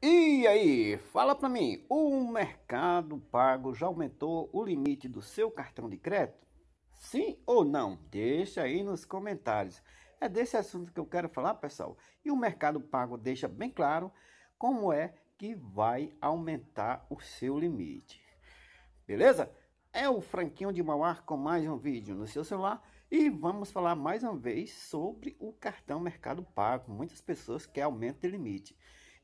E aí, fala para mim, o Mercado Pago já aumentou o limite do seu cartão de crédito? Sim ou não? Deixa aí nos comentários. É desse assunto que eu quero falar, pessoal. E o Mercado Pago deixa bem claro como é que vai aumentar o seu limite. Beleza? É o Franquinho de Mauá com mais um vídeo no seu celular e vamos falar mais uma vez sobre o cartão Mercado Pago. Muitas pessoas querem aumento de limite.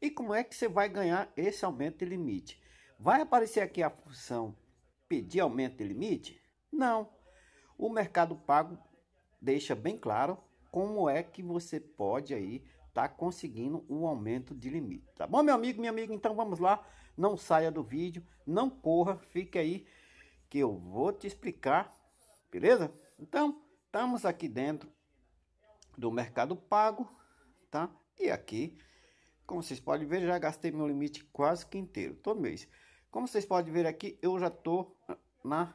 E como é que você vai ganhar esse aumento de limite? Vai aparecer aqui a função pedir aumento de limite? Não. O Mercado Pago deixa bem claro como é que você pode aí tá conseguindo um aumento de limite. Tá bom, meu amigo, minha amiga? Então vamos lá. Não saia do vídeo, não corra, fique aí que eu vou te explicar, beleza? Então, estamos aqui dentro do Mercado Pago, tá? E aqui como vocês podem ver, já gastei meu limite quase que inteiro, todo mês. Como vocês podem ver aqui, eu já tô na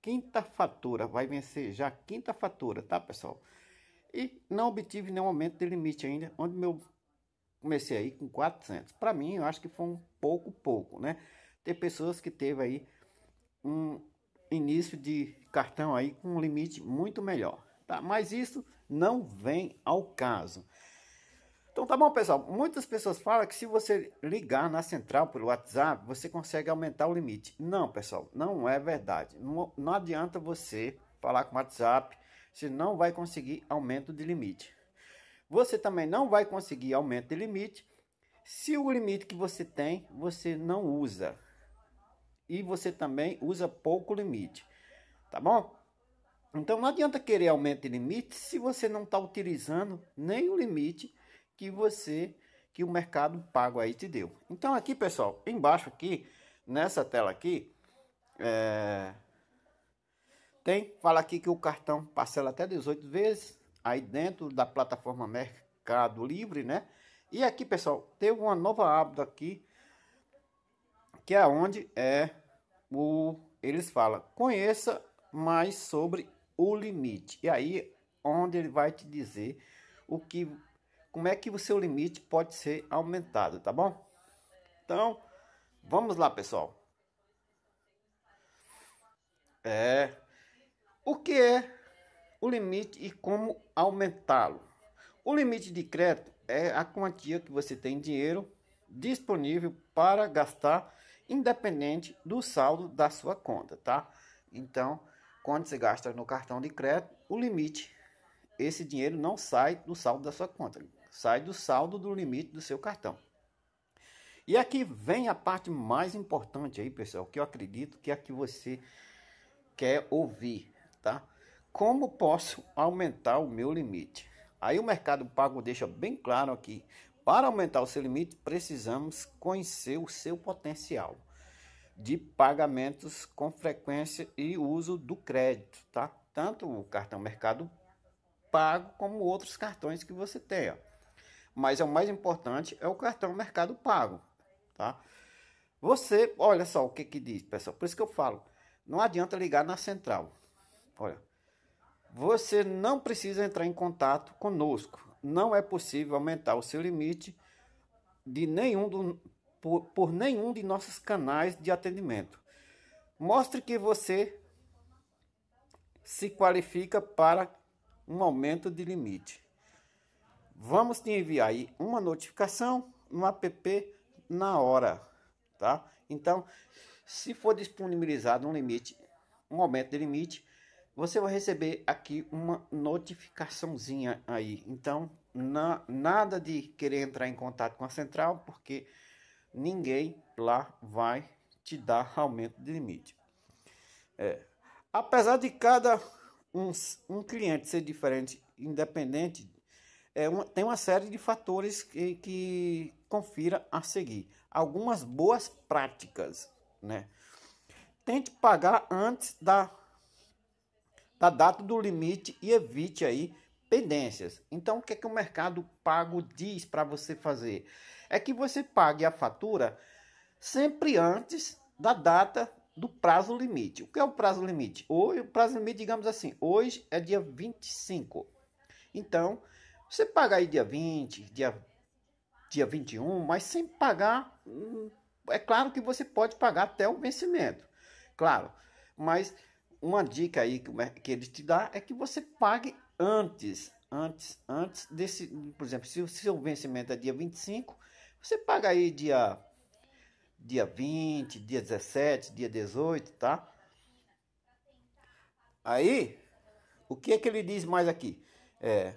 quinta fatura. Vai vencer já a quinta fatura, tá, pessoal? E não obtive nenhum aumento de limite ainda, onde meu comecei aí com 400. Para mim, eu acho que foi um pouco pouco, né? Tem pessoas que teve aí um início de cartão aí com um limite muito melhor, tá? Mas isso não vem ao caso. Então tá bom, pessoal. Muitas pessoas falam que se você ligar na central pelo WhatsApp, você consegue aumentar o limite. Não, pessoal, não é verdade. Não, não adianta você falar com o WhatsApp, você não vai conseguir aumento de limite. Você também não vai conseguir aumento de limite se o limite que você tem você não usa e você também usa pouco limite, tá bom? Então não adianta querer aumento de limite se você não está utilizando nem o limite que você que o mercado pago aí te deu. Então aqui, pessoal, embaixo aqui, nessa tela aqui, é... tem, fala aqui que o cartão parcela até 18 vezes, aí dentro da plataforma Mercado Livre, né? E aqui, pessoal, teve uma nova aba aqui, que é onde é o... Eles falam, conheça mais sobre o limite. E aí, onde ele vai te dizer o que como é que o seu limite pode ser aumentado, tá bom? Então, vamos lá, pessoal. É o que é o limite e como aumentá-lo. O limite de crédito é a quantia que você tem dinheiro disponível para gastar independente do saldo da sua conta, tá? Então, quando você gasta no cartão de crédito, o limite, esse dinheiro não sai do saldo da sua conta sai do saldo do limite do seu cartão. E aqui vem a parte mais importante aí, pessoal, que eu acredito que é a que você quer ouvir, tá? Como posso aumentar o meu limite? Aí o Mercado Pago deixa bem claro aqui: para aumentar o seu limite, precisamos conhecer o seu potencial de pagamentos com frequência e uso do crédito, tá? Tanto o cartão Mercado Pago como outros cartões que você tenha mas é o mais importante é o cartão Mercado Pago, tá? Você, olha só o que que diz, pessoal. Por isso que eu falo, não adianta ligar na central. Olha, você não precisa entrar em contato conosco. Não é possível aumentar o seu limite de nenhum do, por, por nenhum de nossos canais de atendimento. Mostre que você se qualifica para um aumento de limite. Vamos te enviar aí uma notificação no app na hora, tá? Então, se for disponibilizado um limite, um aumento de limite, você vai receber aqui uma notificaçãozinha aí. Então, na, nada de querer entrar em contato com a central, porque ninguém lá vai te dar aumento de limite. É. Apesar de cada um, um cliente ser diferente, independente é uma, tem uma série de fatores que, que confira a seguir. Algumas boas práticas, né? Tente pagar antes da, da data do limite e evite aí pendências. Então, o que é que o mercado pago diz para você fazer? É que você pague a fatura sempre antes da data do prazo limite. O que é o prazo limite? Hoje, o prazo limite, digamos assim, hoje é dia 25. Então, você paga aí dia 20, dia, dia 21, mas sem pagar, hum, é claro que você pode pagar até o vencimento, claro. Mas uma dica aí que, que ele te dá é que você pague antes, antes, antes desse, por exemplo, se o seu vencimento é dia 25, você paga aí dia dia 20, dia 17, dia 18, tá? Aí, o que é que ele diz mais aqui? É,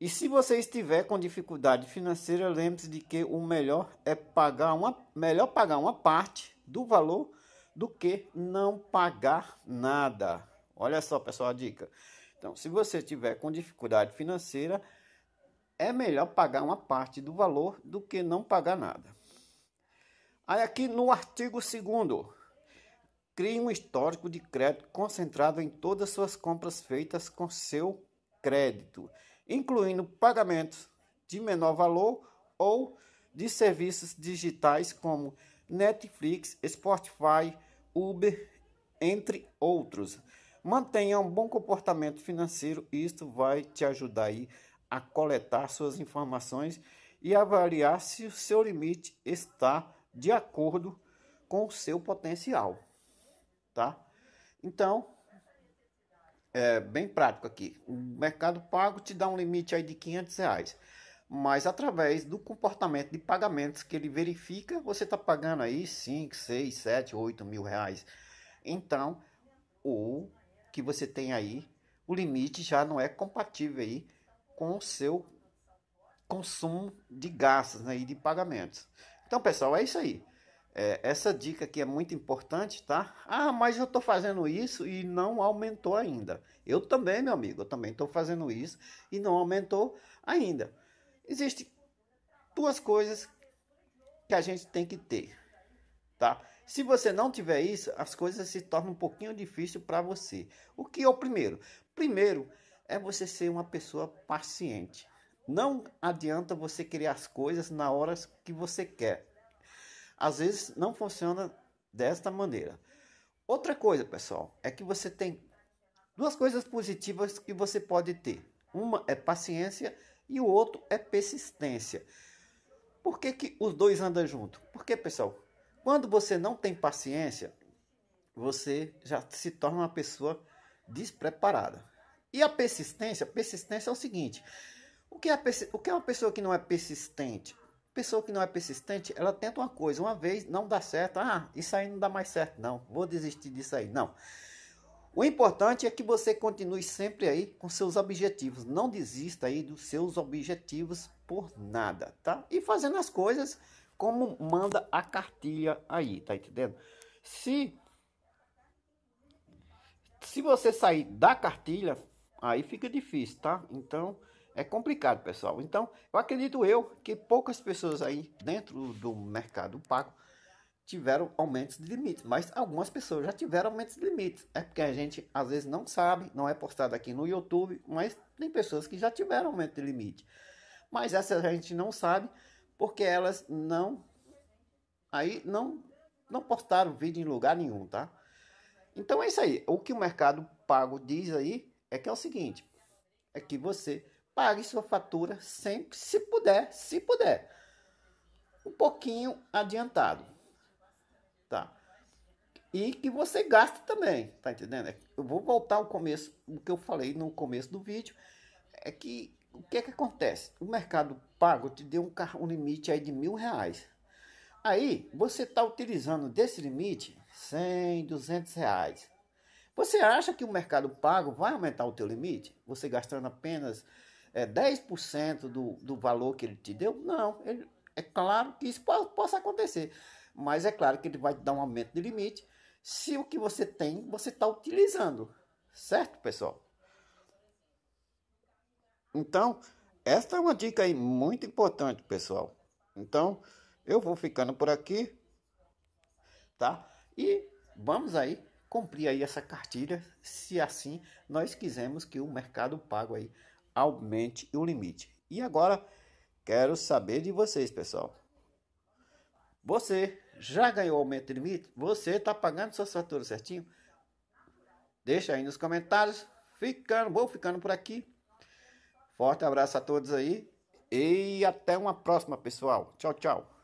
e se você estiver com dificuldade financeira, lembre-se de que o melhor é pagar uma melhor pagar uma parte do valor do que não pagar nada. Olha só, pessoal, a dica. Então, se você estiver com dificuldade financeira, é melhor pagar uma parte do valor do que não pagar nada. Aí aqui no artigo 2 crie um histórico de crédito concentrado em todas suas compras feitas com seu crédito incluindo pagamentos de menor valor ou de serviços digitais como Netflix, Spotify, Uber, entre outros. Mantenha um bom comportamento financeiro, isso vai te ajudar aí a coletar suas informações e avaliar se o seu limite está de acordo com o seu potencial, tá? Então, é, bem prático aqui. O Mercado Pago te dá um limite aí de 500 reais. Mas através do comportamento de pagamentos que ele verifica, você está pagando aí 5, 6, 7, 8 mil reais. Então, o que você tem aí, o limite já não é compatível aí com o seu consumo de gastos né, e de pagamentos. Então, pessoal, é isso aí. É, essa dica aqui é muito importante, tá? Ah, mas eu estou fazendo isso e não aumentou ainda. Eu também, meu amigo, eu também estou fazendo isso e não aumentou ainda. Existem duas coisas que a gente tem que ter, tá? Se você não tiver isso, as coisas se tornam um pouquinho difícil para você. O que é o primeiro? Primeiro é você ser uma pessoa paciente. Não adianta você querer as coisas na hora que você quer às vezes não funciona desta maneira. Outra coisa, pessoal, é que você tem duas coisas positivas que você pode ter. Uma é paciência e o outro é persistência. Por que, que os dois andam juntos? Porque, pessoal, quando você não tem paciência, você já se torna uma pessoa despreparada. E a persistência? Persistência é o seguinte: o que é, o que é uma pessoa que não é persistente? Pessoa que não é persistente, ela tenta uma coisa uma vez, não dá certo. Ah, isso aí não dá mais certo, não. Vou desistir disso aí. Não. O importante é que você continue sempre aí com seus objetivos. Não desista aí dos seus objetivos por nada, tá? E fazendo as coisas como manda a cartilha aí, tá entendendo? Se se você sair da cartilha, aí fica difícil, tá? Então, é complicado, pessoal. Então, eu acredito eu que poucas pessoas aí dentro do mercado pago tiveram aumentos de limites, mas algumas pessoas já tiveram aumentos de limites. É porque a gente às vezes não sabe, não é postado aqui no YouTube, mas tem pessoas que já tiveram aumento de limite. Mas essa a gente não sabe porque elas não aí não não postaram vídeo em lugar nenhum, tá? Então é isso aí. O que o mercado pago diz aí é que é o seguinte, é que você pague sua fatura sempre, se puder, se puder. Um pouquinho adiantado. Tá? E que você gaste também, tá entendendo? É, eu vou voltar ao começo, o que eu falei no começo do vídeo, é que o que é que acontece? O mercado pago te deu um, um limite aí de mil reais. Aí, você está utilizando desse limite 100, 200 reais. Você acha que o mercado pago vai aumentar o teu limite? Você gastando apenas é, 10% do, do valor que ele te deu? Não, ele, é claro que isso pode, possa acontecer, mas é claro que ele vai te dar um aumento de limite se o que você tem você está utilizando, certo, pessoal? Então, esta é uma dica aí muito importante, pessoal. Então, eu vou ficando por aqui, tá? E vamos aí cumprir aí essa cartilha, se assim nós quisermos que o mercado pago aí aumente o limite. E agora quero saber de vocês, pessoal. Você já ganhou aumento de limite? Você está pagando suas faturas certinho? Deixa aí nos comentários. Ficando, vou ficando por aqui. Forte abraço a todos aí e até uma próxima, pessoal. Tchau, tchau.